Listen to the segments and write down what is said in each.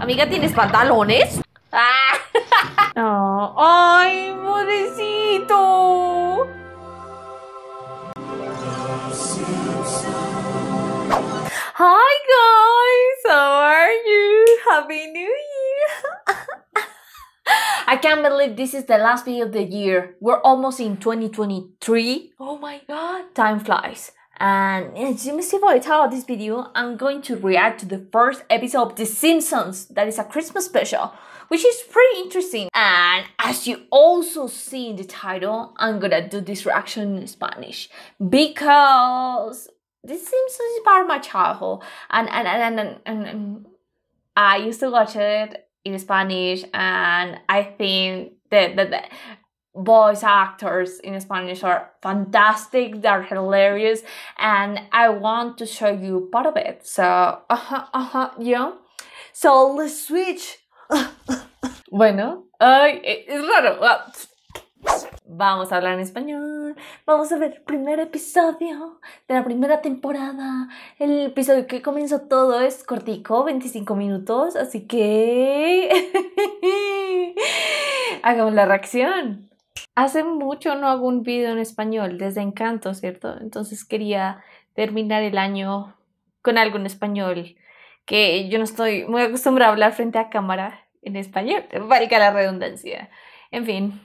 Amiga, ¿tienes pantalones? ¡Ah! oh, ¡Ay, pobrecito! Hi guys, how are you? Happy New Year! I can't believe this is the last video of the year. We're almost in 2023. Oh my god, time flies. And as you may see by the title of this video, I'm going to react to the first episode of The Simpsons, that is a Christmas special, which is pretty interesting. And as you also see in the title, I'm gonna do this reaction in Spanish because The Simpsons is part of my childhood, and and and and, and, and I used to watch it in Spanish, and I think that that, that voice actors in Spanish are fantastic, they're hilarious, and I want to show you part of it. So, uh huh, uh uh-huh, yeah. So let's switch. bueno, ay, eh, es raro. Vamos a hablar en español. Vamos a ver el primer episodio de la primera temporada. El episodio que comenzó todo es cortico, 25 minutos, así que hagamos la reacción hace mucho no hago un video en español, desde Encanto, ¿cierto? Entonces quería terminar el año con algo en español, que yo no estoy muy acostumbrada a hablar frente a cámara en español, valga la redundancia. En fin,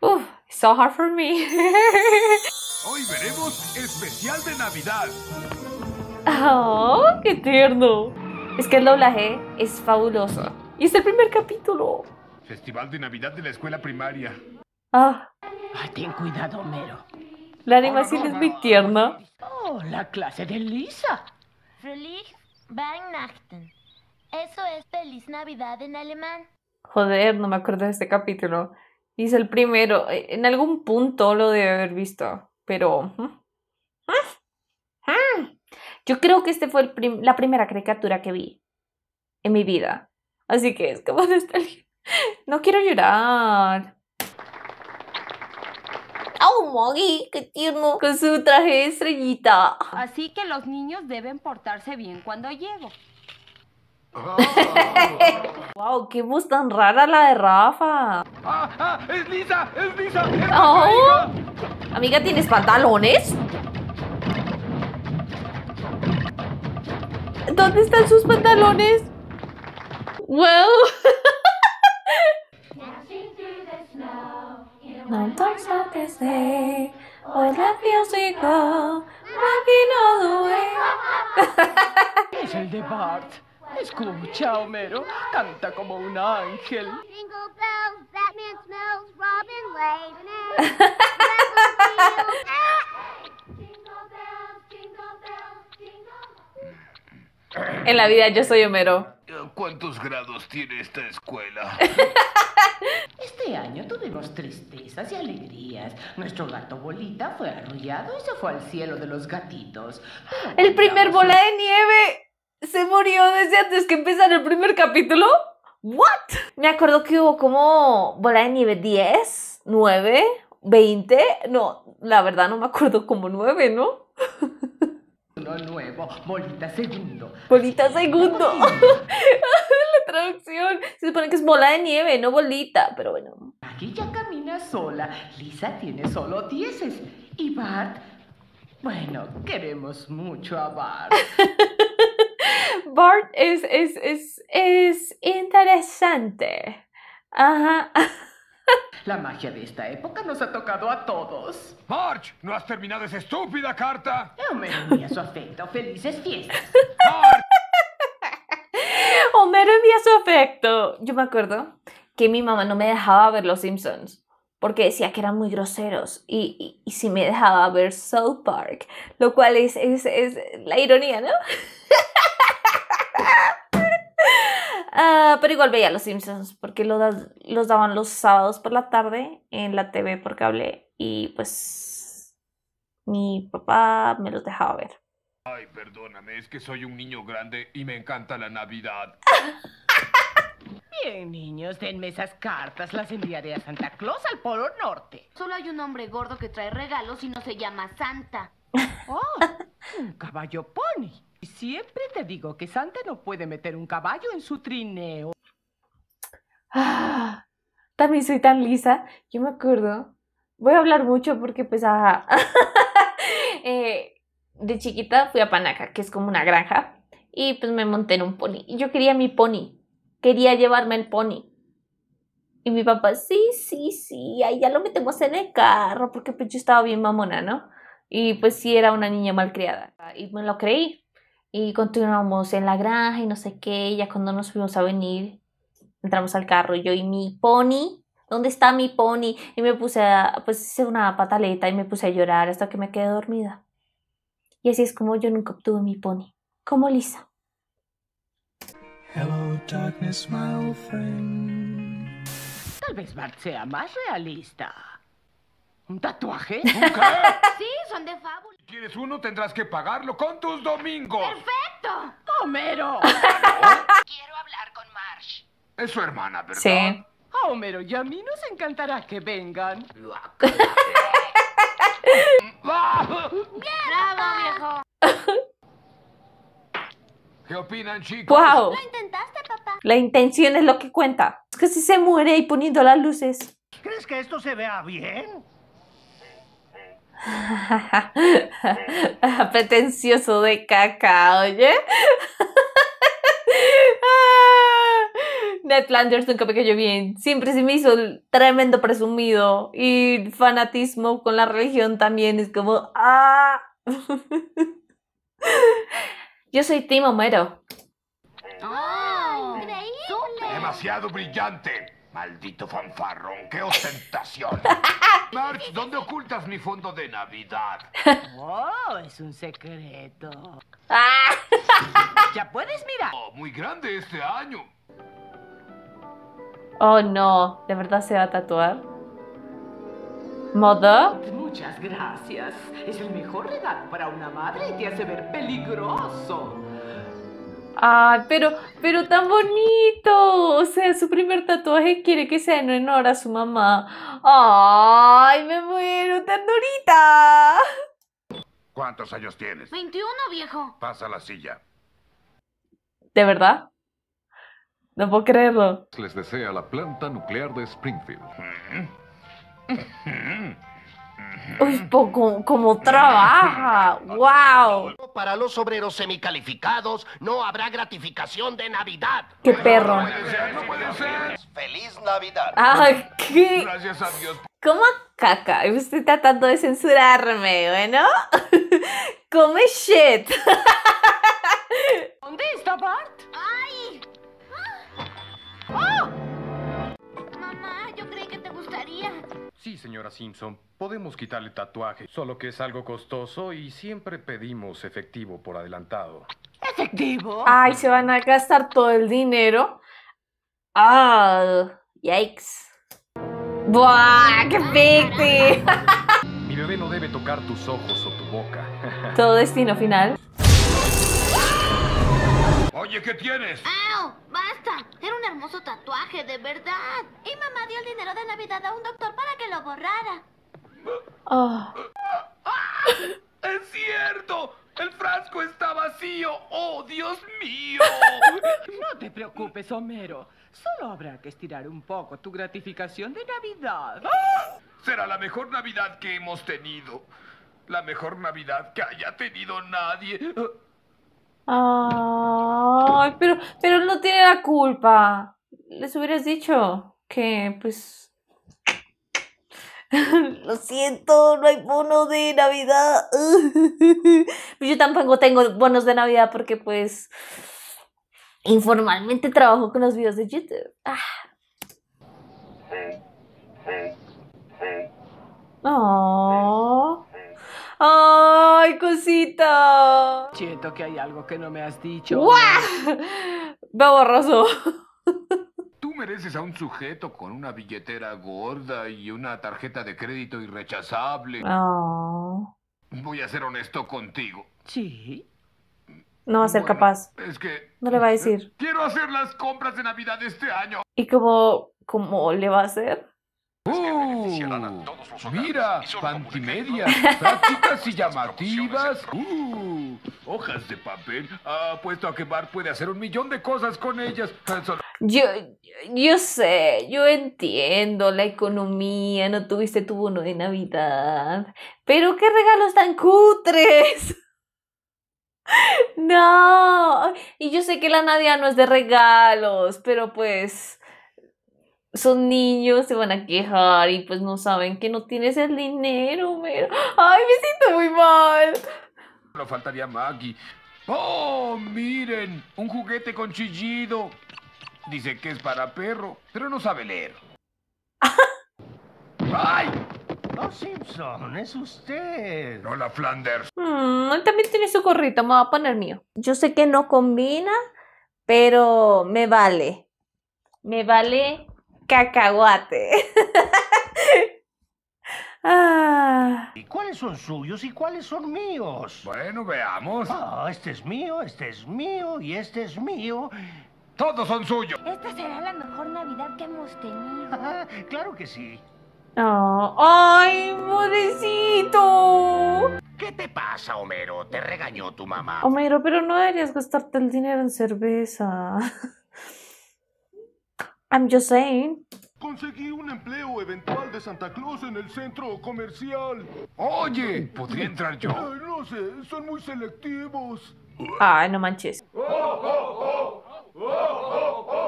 uff, so hard for me. Hoy veremos especial de Navidad. ¡Oh, qué tierno! Es que el doblaje es fabuloso. Y es el primer capítulo. Festival de Navidad de la escuela primaria. Ah. ten cuidado, Homero. La animación es muy tierna. Oh, la clase de Lisa. Feliz Weihnachten. Eso es Feliz Navidad en alemán. Joder, no me acuerdo de este capítulo. Dice el primero. Eh, en algún punto lo debe haber visto, pero... Yo creo que este fue la primera caricatura que vi en mi vida. Así que es como estar. No quiero llorar. ¡Oh, Moggy! ¡Qué tierno! Con su traje de estrellita. Así que los niños deben portarse bien cuando llego. ¡Guau! wow, qué voz tan rara la de Rafa. Ah, ah, es Lisa, es Lisa. Amiga, ¿tienes pantalones? ¿Dónde están sus pantalones? Wow. non to che sei, o mafioso, due. Es el de Bart. Escucha, Homero, canta como un ángel. Jingle bells, Batman smells, Robin laid En la vida yo soy Homero. ¿Cuántos grados tiene esta escuela? Este año tuvimos tristezas y alegrías. Nuestro gato bolita fue arrullado y se fue al cielo de los gatitos. El primer bola de nieve se murió desde antes que empezara el primer capítulo. ¿What? Me acuerdo que hubo como bola de nieve 10, 9, 20. No, la verdad no me acuerdo como 9, ¿no? nuevo. bolita segundo. bolita segundo. La traducción. Se supone que es bola de nieve, no bolita, pero bueno. Aquí ya camina sola. Lisa tiene solo dieces. Y Bart. Bueno, queremos mucho a Bart. Bart es, es, es, es interesante. Ajá. La magia de esta época nos ha tocado a todos. March, ¿no has terminado esa estúpida carta? Homero envía su afecto. Felices fiestas. March. Homero envía su afecto. Yo me acuerdo que mi mamá no me dejaba ver Los Simpsons porque decía que eran muy groseros y, y, si me dejaba ver South Park, lo cual es, es, es la ironía, ¿no? Ah, pero igual veía Los Simpsons porque los daban los sábados por la tarde en la TV porque hablé y pues mi papá me los dejaba ver. Ay, perdóname, es que soy un niño grande y me encanta la Navidad. Bien, niños, denme esas cartas, las enviaré a Santa Claus al Polo Norte. Solo hay un hombre gordo que trae regalos y no se llama Santa. ¡Oh! Un caballo pony siempre te digo que Santa no puede meter un caballo en su trineo. Ah, también soy tan lisa. Yo me acuerdo. Voy a hablar mucho porque pues eh, de chiquita fui a Panaca, que es como una granja, y pues me monté en un pony. Y yo quería mi pony. Quería llevarme el pony. Y mi papá, sí, sí, sí, ahí ya lo metemos en el carro, porque pues yo estaba bien mamona, ¿no? Y pues sí era una niña malcriada. Y me lo creí. Y continuamos en la granja y no sé qué. Ya cuando nos fuimos a venir, entramos al carro yo y mi pony. ¿Dónde está mi pony? Y me puse a, pues hice una pataleta y me puse a llorar hasta que me quedé dormida. Y así es como yo nunca obtuve mi pony. Como Lisa. Hello, darkness, my old friend. Tal vez Bart sea más realista. ¿Un tatuaje? qué? sí, son de fábula. Si quieres uno, tendrás que pagarlo con tus domingos. ¡Perfecto! ¡Homero! Quiero hablar con Marsh. Es su hermana, ¿verdad? Sí. A ah, Homero y a mí nos encantará que vengan. ¡Bravo, viejo! ¿Qué opinan, chicos? ¡Wow! Lo intentaste, papá. La intención es lo que cuenta. Es que si se muere y poniendo las luces. ¿Crees que esto se vea bien? Pretencioso de caca, oye. Ned nunca me cayó bien. Siempre se me hizo tremendo presumido. Y fanatismo con la religión también es como. Ah. Yo soy Tim Mero. ¡Demasiado brillante! Maldito fanfarrón, qué ostentación. March, ¿dónde ocultas mi fondo de Navidad? Oh, es un secreto. Ah. ya puedes mirar. Oh, muy grande este año. Oh no, ¿de verdad se va a tatuar? ¿Modo? Muchas gracias. Es el mejor regalo para una madre y te hace ver peligroso. Ay, pero, pero tan bonito. O sea, su primer tatuaje quiere que sea en honor a su mamá. Ay, me muero, tan durita. ¿Cuántos años tienes? 21, viejo. Pasa la silla. ¿De verdad? No puedo creerlo. Les desea la planta nuclear de Springfield. Mm. Mm. Uy, poco, como trabaja. ¡Wow! Para los obreros semicalificados no habrá gratificación de Navidad. ¡Qué perro! No ¡Feliz Navidad! ¡Ah, qué! ¿Cómo caca? ¿Usted estoy tratando de censurarme, ¿bueno? ¡Come shit! ¿Dónde está Bart? ¡Ay! ¡Oh! Mamá, yo creí que te gustaría. Sí, señora Simpson, podemos quitarle tatuaje, solo que es algo costoso y siempre pedimos efectivo por adelantado. ¿Efectivo? Ay, se van a gastar todo el dinero. Ah, yikes. ¡Buah! ¡Qué Mi bebé no debe tocar tus ojos o tu boca. Todo destino final. Oye, ¿qué tienes? ¡Au! un hermoso tatuaje, de verdad. Y mamá dio el dinero de Navidad a un doctor para que lo borrara. Ah, ¡Es cierto! ¡El frasco está vacío! ¡Oh, Dios mío! No te preocupes, Homero. Solo habrá que estirar un poco tu gratificación de Navidad. Ah, será la mejor Navidad que hemos tenido. La mejor Navidad que haya tenido nadie. Ah, Ay, pero, pero no tiene la culpa. Les hubieras dicho que, pues... Lo siento, no hay bono de Navidad. Pues yo tampoco tengo bonos de Navidad porque, pues, informalmente trabajo con los videos de YouTube. Ah. ¡Ay, cosita! Siento que hay algo que no me has dicho. ¡Guau! Ve Tú mereces a un sujeto con una billetera gorda y una tarjeta de crédito irrechazable. Ah. Voy a ser honesto contigo. Sí. No va a ser capaz. Es que. No le va a decir. Quiero hacer las compras de Navidad este año. ¿Y cómo, cómo le va a hacer? Uh, mira, pantimedias, prácticas y llamativas. Uh, hojas de papel. Apuesto puesto a que Bar puede hacer un millón de cosas con ellas. Yo, yo sé, yo entiendo la economía, no tuviste tu bono de Navidad. Pero qué regalos tan cutres. No, y yo sé que la Nadia no es de regalos, pero pues son niños, se van a quejar y pues no saben que no tienes el dinero, Ay, me siento muy mal. No faltaría Maggie. ¡Oh, miren! Un juguete con chillido. Dice que es para perro, pero no sabe leer. ¡Ay! No, Simpson, es usted. Hola, Flanders. Mm, también tiene su gorrito, me va a poner mío. Yo sé que no combina, pero me vale. Me vale cacahuate. Ah. ¿Y cuáles son suyos y cuáles son míos? Bueno, veamos. Ah, este es mío, este es mío y este es mío. Todos son suyos. Esta será la mejor Navidad que hemos tenido. Ah, claro que sí. Oh, ¡Ay, pobrecito! ¿Qué te pasa, Homero? Te regañó tu mamá. Homero, pero no deberías gastarte el dinero en cerveza. I'm just Conseguí un empleo eventual de Santa Claus en el centro comercial. Oye, ¿podría entrar yo? no sé, son muy selectivos. Ah, no manches.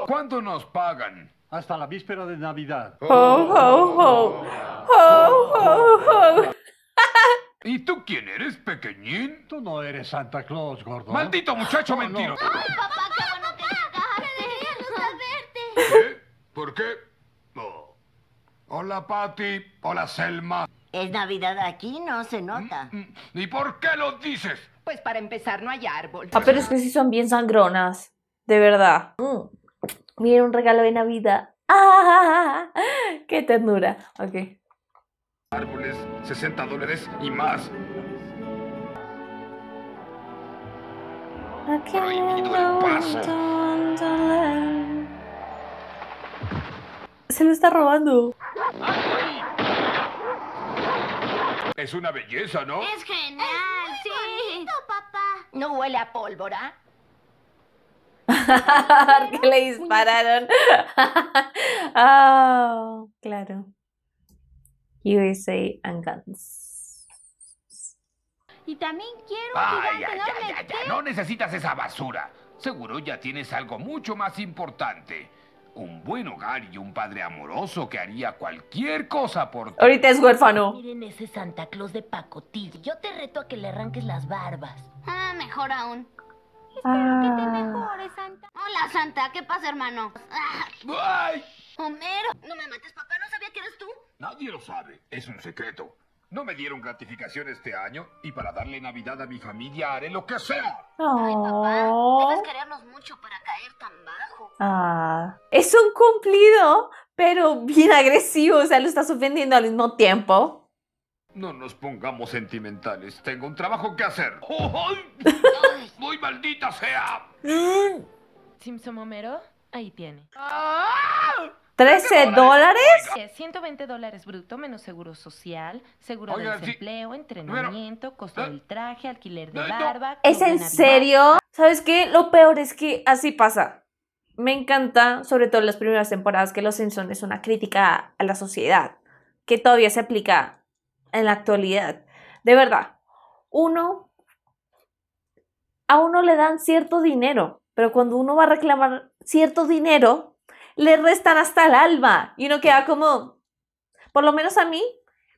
cuánto nos pagan? Hasta la víspera de Navidad. ¿Y tú quién eres, pequeñín? Tú no eres Santa Claus, gordo. ¡Maldito muchacho mentiroso! ¿Por qué? Oh. Hola, Patty. Hola, Selma. Es Navidad aquí, no se nota. Mm, mm. ¿Y por qué lo dices? Pues para empezar no hay árbol. Ah, pero es que sí son bien sangronas. De verdad. Mm. Miren un regalo de Navidad. ¡Ah! ¡Qué ternura! Ok. Árboles, 60 dólares y más. Se lo está robando. Es una belleza, ¿no? Es genial, sí. papá. ¿No huele a pólvora? que le dispararon. Ah, claro. USA and Guns. Y también quiero ya, ya, no necesitas esa basura. Seguro ya tienes algo mucho más importante un buen hogar y un padre amoroso que haría cualquier cosa por ti. Ahorita es huérfano. Miren ese Santa Claus de pacotilla. Yo te reto a que le arranques las barbas. Ah, mejor aún. Ah. Espero que te mejores, Santa. Hola, Santa. ¿Qué pasa, hermano? ¡Ay! Homero, no me mates, papá. No sabía que eres tú. Nadie lo sabe. Es un secreto. No me dieron gratificación este año y para darle Navidad a mi familia haré lo que sea. Ay, papá, debes querernos mucho para Ah, es un cumplido, pero bien agresivo, o sea, lo estás ofendiendo al mismo tiempo. No nos pongamos sentimentales. Tengo un trabajo que hacer. muy maldita sea! Mm. Simpson Homero, ahí tiene. ¿13 ¡Ah! dólares? 120 dólares bruto, menos seguro social, seguro de desempleo, entrenamiento, costo ¿eh? del traje, alquiler de barba. ¿Es en serio? ¿Sabes qué? Lo peor es que así pasa me encanta, sobre todo en las primeras temporadas, que Los Simpsons es una crítica a la sociedad, que todavía se aplica en la actualidad. De verdad, uno, a uno le dan cierto dinero, pero cuando uno va a reclamar cierto dinero, le restan hasta el alma y uno queda como, por lo menos a mí,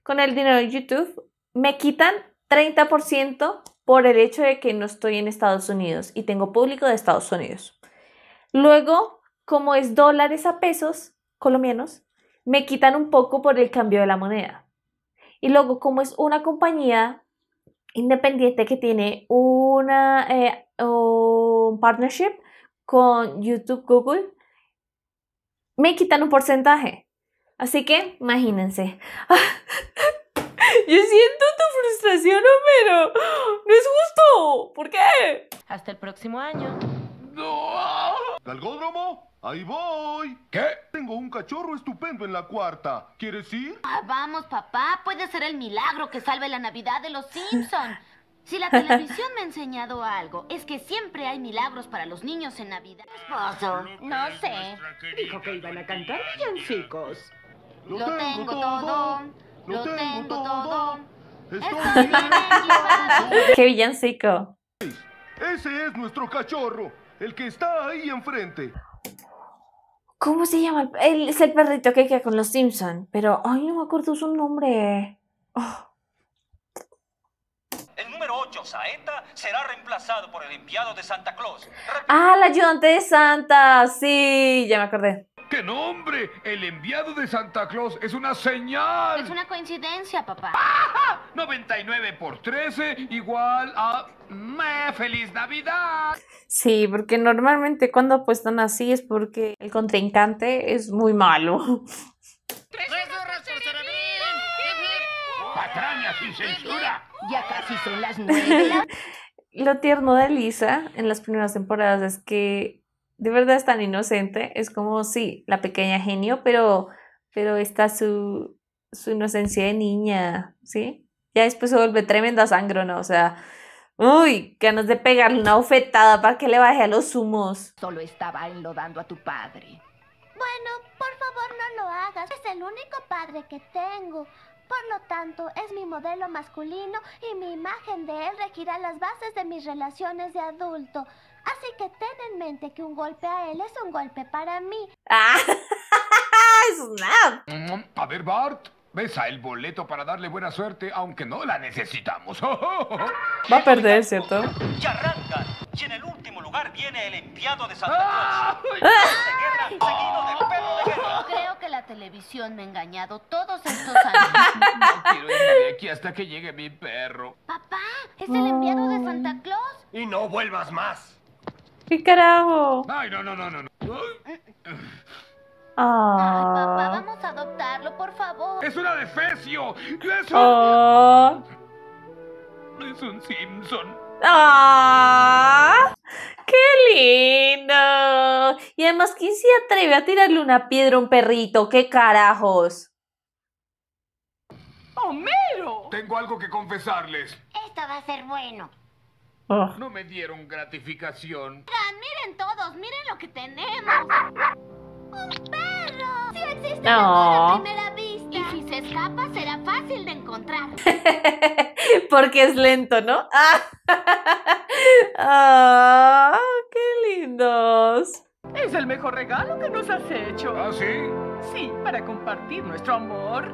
con el dinero de YouTube, me quitan 30% por el hecho de que no estoy en Estados Unidos y tengo público de Estados Unidos. Luego, como es dólares a pesos colombianos, me quitan un poco por el cambio de la moneda. Y luego, como es una compañía independiente que tiene una eh, un partnership con YouTube, Google, me quitan un porcentaje. Así que, imagínense. Yo siento tu frustración, pero No es justo. ¿Por qué? Hasta el próximo año gódromo? ¡Ahí voy! ¿Qué? Tengo un cachorro estupendo en la cuarta. ¿Quieres ir? Ah, vamos, papá. Puede ser el milagro que salve la Navidad de los Simpson. Si la televisión me ha enseñado algo, es que siempre hay milagros para los niños en Navidad. Esposo, no sé. Dijo que iban a cantar villancicos. Lo, tengo todo, Lo tengo todo. Estoy ¡Qué villancico! Ese es nuestro cachorro. El que está ahí enfrente. ¿Cómo se llama? Él es el perrito que queda con los Simpson, pero ay, no me acuerdo su nombre. Oh. El número 8, Saeta, será reemplazado por el enviado de Santa Claus. ah, el ayudante de Santa. Sí, ya me acordé. ¡Qué nombre! El enviado de Santa Claus es una señal. Es una coincidencia, papá. 99 por 13 igual a... ¡Feliz Navidad! Sí, porque normalmente cuando apuestan así es porque el contrincante es muy malo. sin censura! Ya casi son las nueve. Lo tierno de Elisa en las primeras temporadas es que de verdad es tan inocente. Es como, sí, la pequeña genio, pero, pero está su, su inocencia de niña, ¿sí? Ya después se vuelve tremenda sangre, ¿no? O sea, uy, ganas de pegarle una ofetada para que le baje a los humos. Solo estaba dando a tu padre. Bueno, por favor no lo hagas. Es el único padre que tengo. Por lo tanto, es mi modelo masculino y mi imagen de él regirá las bases de mis relaciones de adulto. Así que ten en mente que un golpe a él es un golpe para mí. ¡Ah! ¡Snap! Mm, a ver, Bart, besa el boleto para darle buena suerte, aunque no la necesitamos. Va a perder, ¿cierto? Ya arranca Y en el último lugar viene el enviado de Santa ¡Ah! Claus. Creo que la televisión me ha engañado todos estos años. No quiero irme aquí hasta que llegue mi perro. Papá, es el enviado de Santa Claus. Y no vuelvas más. ¿Qué carajo? Ay, no, no, no, no. Ay, papá, vamos a adoptarlo, por favor. Es una defecio. Es un... Oh. Es un Simpson. Ah. ¡Qué lindo! Y además, ¿quién se atreve a tirarle una piedra a un perrito? ¡Qué carajos! ¡Homero! Tengo algo que confesarles. Esto va a ser bueno. Ah. No me dieron gratificación. Miren, todos, miren lo que tenemos. ¡Un perro! Si existe oh. amor a primera vista. Y si se escapa, será fácil de encontrar. Porque es lento, ¿no? Ah, ¡Qué lindos! Es el mejor regalo que nos has hecho. ¿Ah, sí? Sí, para compartir nuestro amor.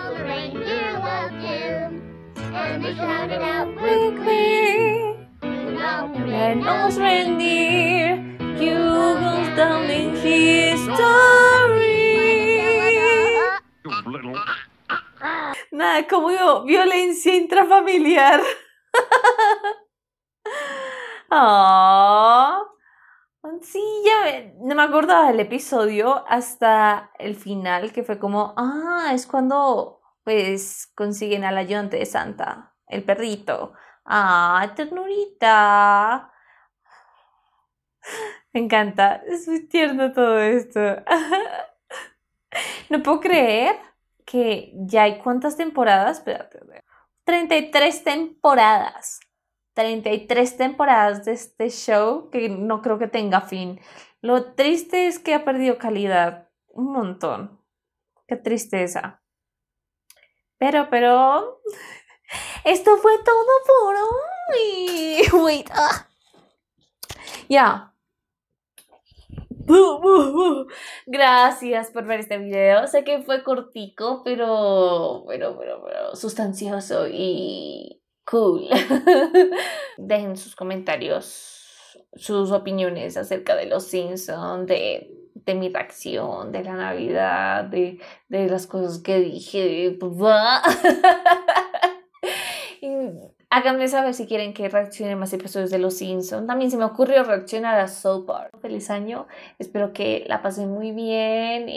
Nada, como digo, violencia intrafamiliar. Ah. Sí, ya me, no me acordaba del episodio hasta el final, que fue como, ah, es cuando pues consiguen al ayudante de Santa el perrito. ¡Ah, ternurita! Me encanta, es muy tierno todo esto. no puedo creer que ya hay cuántas temporadas, espérate, 33 temporadas. 33 temporadas de este show que no creo que tenga fin. Lo triste es que ha perdido calidad un montón. Qué tristeza. Pero, pero, esto fue todo por hoy. Wait. Ah. Ya. Gracias por ver este video. Sé que fue cortico, pero, pero, pero, pero sustancioso y cool. Dejen sus comentarios sus opiniones acerca de los Simpsons, de, mi reacción, de la Navidad, de, de las cosas que dije. Háganme saber si quieren que reaccione más episodios de Los Simpsons. También se me ocurrió reaccionar a Soap Feliz año. Espero que la pasen muy bien.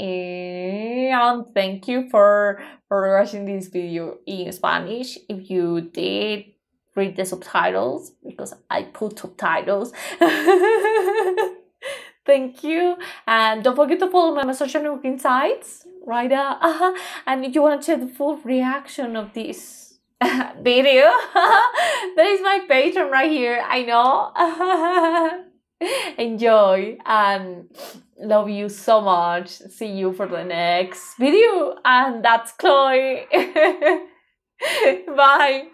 And thank you for, watching this video in Spanish. If you did, read the subtitles because I put subtitles. Thank you. And don't forget to follow my social networking sites, right? Uh, and if you want to check the full reaction of this Did you? that is my patron right here. I know. Enjoy and love you so much. See you for the next video. And that's Chloe. Bye.